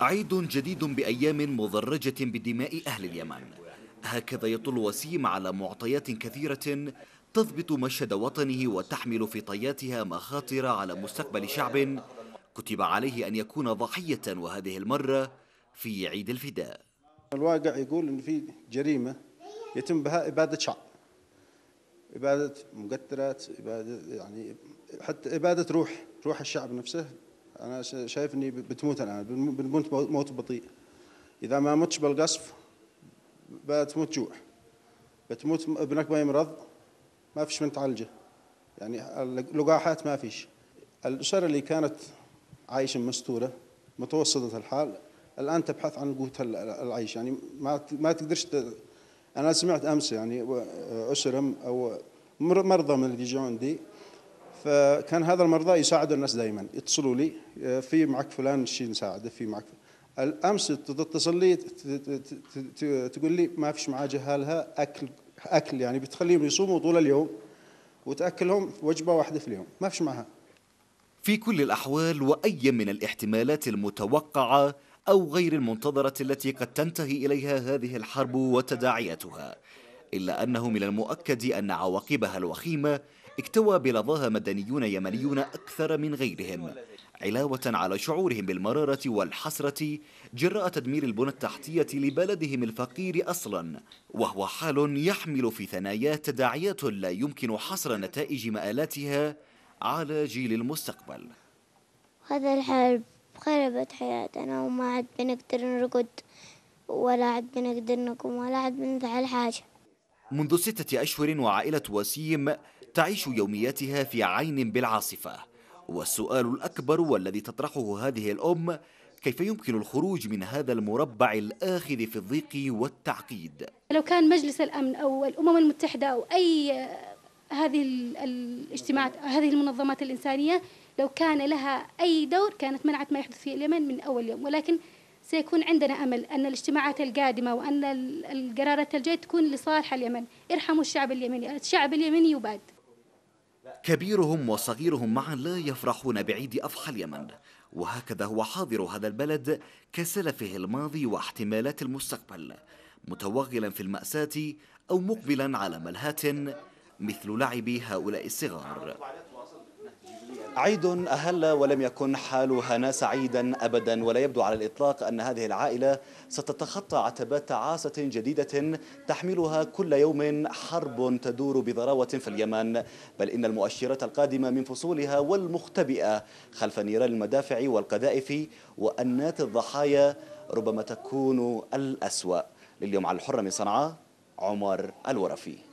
عيد جديد بأيام مضرجة بدماء أهل اليمن هكذا يطل وسيم على معطيات كثيرة تضبط مشهد وطنه وتحمل في طياتها مخاطر على مستقبل شعب كتب عليه أن يكون ضحية وهذه المرة في عيد الفداء الواقع يقول أن في جريمة يتم بها إبادة شعب إبادة مقترات إبادة يعني حتى إبادة روح روح الشعب نفسه انا شايف اني بتموت الان بنموت موت بطيء اذا ما متش بالقصف بتموت جوع بتموت ابنك ما يمرض ما فيش من تعالجه يعني اللقاحات ما فيش الاسر اللي كانت عايشه مستوره متوسطه الحال الان تبحث عن قوت العيش يعني ما ما تقدرش ت... انا سمعت امس يعني اسرهم او مرضى من اللي يجوا عندي فكان هذا المرضى يساعدوا الناس دائما يتصلوا لي آه، في معك فلان شيء نساعده في معك الامس تتصل لي تقول لي ما فيش معاه جهالها اكل اكل يعني بتخليهم يصوموا طول اليوم وتاكلهم وجبه واحده في اليوم ما فيش معها في كل الاحوال واي من الاحتمالات المتوقعه او غير المنتظره التي قد تنتهي اليها هذه الحرب وتداعياتها إلا أنه من المؤكد أن عواقبها الوخيمة اكتوى بلظاها مدنيون يمنيون أكثر من غيرهم علاوة على شعورهم بالمرارة والحسرة جراء تدمير البنى التحتية لبلدهم الفقير أصلا وهو حال يحمل في ثناياه تداعيات لا يمكن حصر نتائج مآلاتها على جيل المستقبل هذا الحرب خربت حياتنا وما عاد بنقدر نرقد ولا عاد بنقدر نقوم ولا عاد بنفعل حاجة منذ ستة أشهر وعائلة وسيم تعيش يومياتها في عين بالعاصفة والسؤال الأكبر والذي تطرحه هذه الأم كيف يمكن الخروج من هذا المربع الآخذ في الضيق والتعقيد لو كان مجلس الأمن أو الأمم المتحدة أو أي هذه الاجتماعات هذه المنظمات الإنسانية لو كان لها أي دور كانت منعت ما يحدث في اليمن من أول يوم ولكن سيكون عندنا أمل أن الاجتماعات القادمة وأن القرارات الجاية تكون لصالح اليمن ارحموا الشعب اليمني الشعب اليمني يباد كبيرهم وصغيرهم معا لا يفرحون بعيد أضحى اليمن وهكذا هو حاضر هذا البلد كسلفه الماضي واحتمالات المستقبل متوغلا في المأساة أو مقبلا على ملهاة مثل لعب هؤلاء الصغار عيد أهل ولم يكن حال هنا سعيدا أبدا ولا يبدو على الإطلاق أن هذه العائلة ستتخطى عتبات تعاسة جديدة تحملها كل يوم حرب تدور بضراوة في اليمن بل إن المؤشرات القادمة من فصولها والمختبئة خلف نيران المدافع والقذائف وأنات الضحايا ربما تكون الأسوأ لليوم على الحرة من صنعاء عمر الورفي